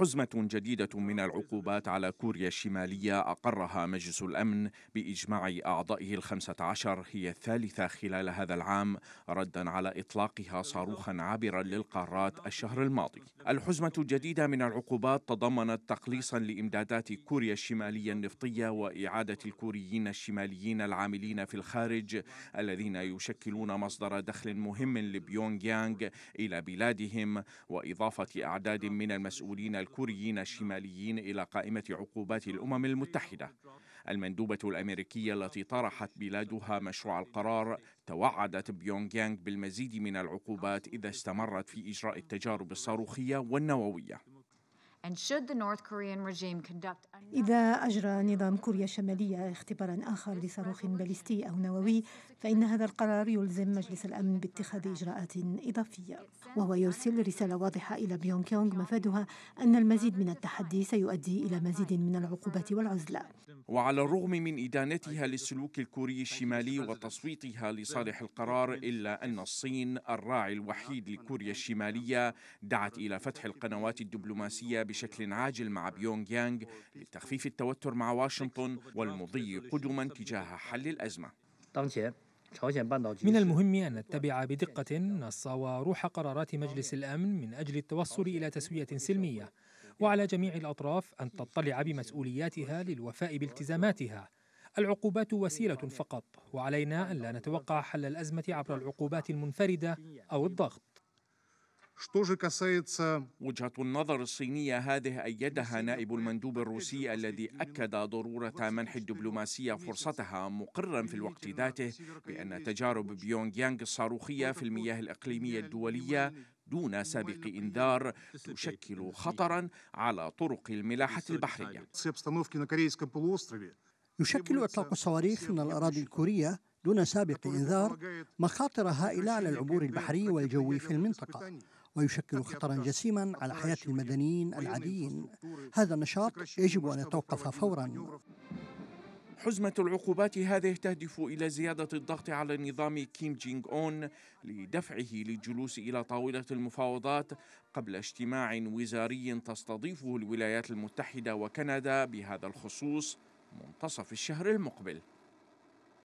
حزمة جديدة من العقوبات على كوريا الشمالية أقرها مجلس الأمن بإجماع أعضائه الخمسة عشر هي الثالثة خلال هذا العام ردا على إطلاقها صاروخا عابرا للقارات الشهر الماضي الحزمة الجديدة من العقوبات تضمنت تقليصا لإمدادات كوريا الشمالية النفطية وإعادة الكوريين الشماليين العاملين في الخارج الذين يشكلون مصدر دخل مهم لبيونغ يانغ إلى بلادهم وإضافة أعداد من المسؤولين الكوريين الشماليين إلى قائمة عقوبات الأمم المتحدة المندوبة الأمريكية التي طرحت بلادها مشروع القرار توعدت بيونغ يانغ بالمزيد من العقوبات إذا استمرت في إجراء التجارب الصاروخية والنووية إذا أجرى نظام كوريا الشمالية اختبارا آخر لصاروخ باليستي أو نووي فإن هذا القرار يلزم مجلس الأمن باتخاذ إجراءات إضافية وهو يرسل رسالة واضحة إلى بيونغ يونغ مفادها أن المزيد من التحدي سيؤدي إلى مزيد من العقوبات والعزلة وعلى الرغم من إدانتها للسلوك الكوري الشمالي وتصويتها لصالح القرار إلا أن الصين الراعي الوحيد لكوريا الشمالية دعت إلى فتح القنوات الدبلوماسية بشكل عاجل مع بيونغ يانغ لتخفيف التوتر مع واشنطن والمضي قدما تجاه حل الأزمة من المهم أن نتبع بدقة نص وروح قرارات مجلس الأمن من أجل التوصل إلى تسوية سلمية وعلى جميع الأطراف أن تطلع بمسؤولياتها للوفاء بالتزاماتها العقوبات وسيلة فقط وعلينا أن لا نتوقع حل الأزمة عبر العقوبات المنفردة أو الضغط وجهة النظر الصينية هذه أيدها نائب المندوب الروسي الذي أكد ضرورة منح الدبلوماسية فرصتها مقرا في الوقت ذاته بأن تجارب بيونغ يانغ الصاروخية في المياه الإقليمية الدولية دون سابق انذار تشكل خطرا على طرق الملاحه البحريه يشكل اطلاق الصواريخ من الاراضي الكوريه دون سابق انذار مخاطر هائله على العبور البحري والجوي في المنطقه ويشكل خطرا جسيما على حياة المدنيين العاديين هذا النشاط يجب أن يتوقف فورا حزمة العقوبات هذه تهدف إلى زيادة الضغط على نظام كيم جينغ أون لدفعه للجلوس إلى طاولة المفاوضات قبل اجتماع وزاري تستضيفه الولايات المتحدة وكندا بهذا الخصوص منتصف الشهر المقبل